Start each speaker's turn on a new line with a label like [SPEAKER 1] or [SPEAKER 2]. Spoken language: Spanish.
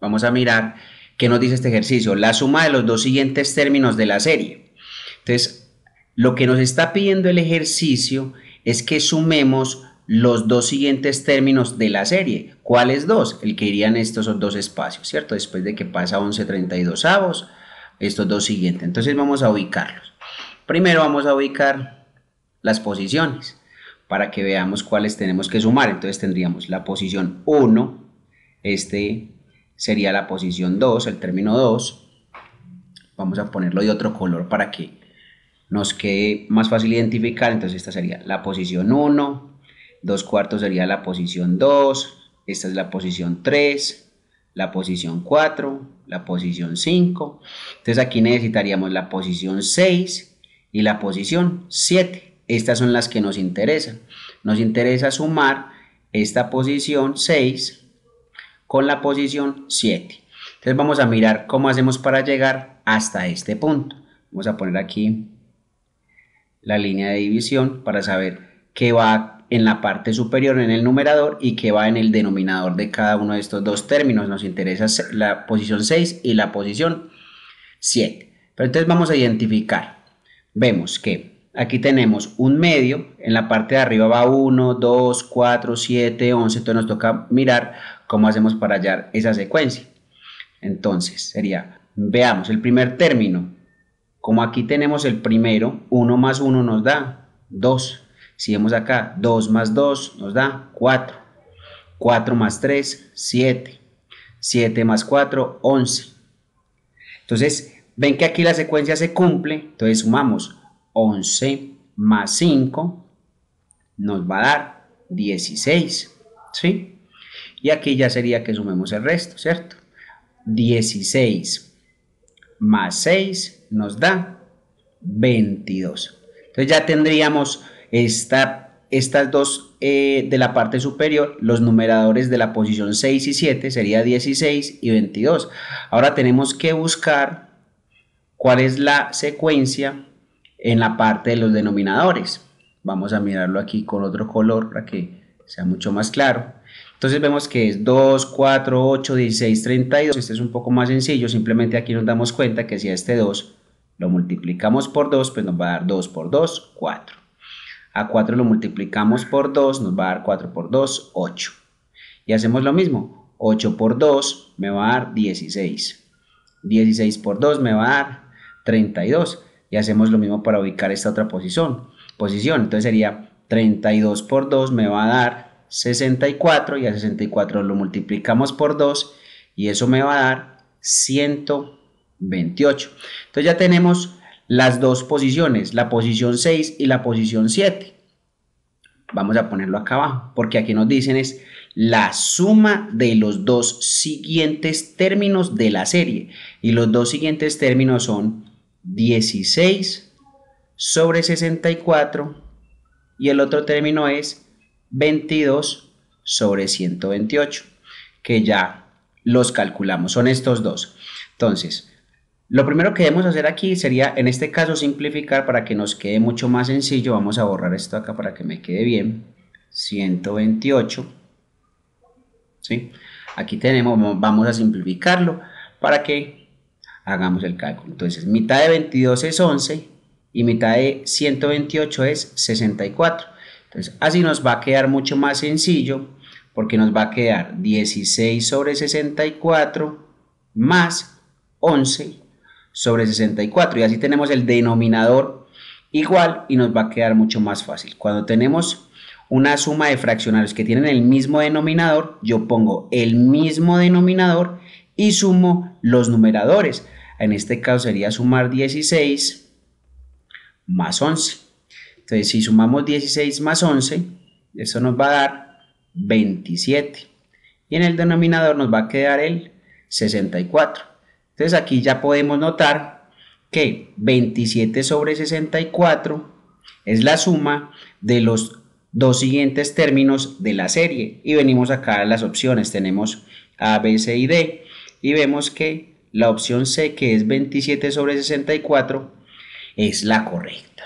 [SPEAKER 1] Vamos a mirar qué nos dice este ejercicio. La suma de los dos siguientes términos de la serie. Entonces, lo que nos está pidiendo el ejercicio es que sumemos los dos siguientes términos de la serie. ¿Cuáles dos? El que irían estos dos espacios, ¿cierto? Después de que pasa 11 32 avos, estos dos siguientes. Entonces vamos a ubicarlos. Primero vamos a ubicar las posiciones para que veamos cuáles tenemos que sumar. Entonces tendríamos la posición 1, este sería la posición 2, el término 2. Vamos a ponerlo de otro color para que nos quede más fácil identificar. Entonces esta sería la posición 1, 2 cuartos sería la posición 2, esta es la posición 3, la posición 4, la posición 5. Entonces aquí necesitaríamos la posición 6 y la posición 7. Estas son las que nos interesan. Nos interesa sumar esta posición 6 con la posición 7. Entonces vamos a mirar cómo hacemos para llegar hasta este punto. Vamos a poner aquí la línea de división para saber qué va en la parte superior en el numerador y qué va en el denominador de cada uno de estos dos términos. Nos interesa la posición 6 y la posición 7. Pero entonces vamos a identificar. Vemos que aquí tenemos un medio, en la parte de arriba va 1, 2, 4, 7, 11, entonces nos toca mirar cómo hacemos para hallar esa secuencia. Entonces, sería, veamos, el primer término, como aquí tenemos el primero, 1 más 1 nos da 2. Si vemos acá, 2 más 2 nos da 4. 4 más 3, 7. 7 más 4, 11. Entonces, ven que aquí la secuencia se cumple, entonces sumamos 11 más 5 nos va a dar 16, ¿sí? Y aquí ya sería que sumemos el resto, ¿cierto? 16 más 6 nos da 22. Entonces ya tendríamos estas dos eh, de la parte superior, los numeradores de la posición 6 y 7, sería 16 y 22. Ahora tenemos que buscar cuál es la secuencia en la parte de los denominadores. Vamos a mirarlo aquí con otro color para que sea mucho más claro. Entonces vemos que es 2, 4, 8, 16, 32. Este es un poco más sencillo, simplemente aquí nos damos cuenta que si a este 2 lo multiplicamos por 2, pues nos va a dar 2 por 2, 4. A 4 lo multiplicamos por 2, nos va a dar 4 por 2, 8. Y hacemos lo mismo, 8 por 2 me va a dar 16. 16 por 2 me va a dar 32. Y hacemos lo mismo para ubicar esta otra posición. Entonces sería 32 por 2 me va a dar 64 y a 64 lo multiplicamos por 2 y eso me va a dar 128. Entonces ya tenemos las dos posiciones, la posición 6 y la posición 7. Vamos a ponerlo acá abajo, porque aquí nos dicen es la suma de los dos siguientes términos de la serie. Y los dos siguientes términos son 16 sobre 64 y el otro término es 22 sobre 128, que ya los calculamos, son estos dos. Entonces, lo primero que debemos hacer aquí sería, en este caso, simplificar para que nos quede mucho más sencillo. Vamos a borrar esto acá para que me quede bien. 128. ¿sí? Aquí tenemos, vamos a simplificarlo para que hagamos el cálculo. Entonces, mitad de 22 es 11 y mitad de 128 es 64 así nos va a quedar mucho más sencillo porque nos va a quedar 16 sobre 64 más 11 sobre 64 y así tenemos el denominador igual y nos va a quedar mucho más fácil. Cuando tenemos una suma de fraccionarios que tienen el mismo denominador, yo pongo el mismo denominador y sumo los numeradores. En este caso sería sumar 16 más 11. Entonces, si sumamos 16 más 11, eso nos va a dar 27. Y en el denominador nos va a quedar el 64. Entonces, aquí ya podemos notar que 27 sobre 64 es la suma de los dos siguientes términos de la serie. Y venimos acá a las opciones. Tenemos A, B, C y D. Y vemos que la opción C, que es 27 sobre 64, es la correcta.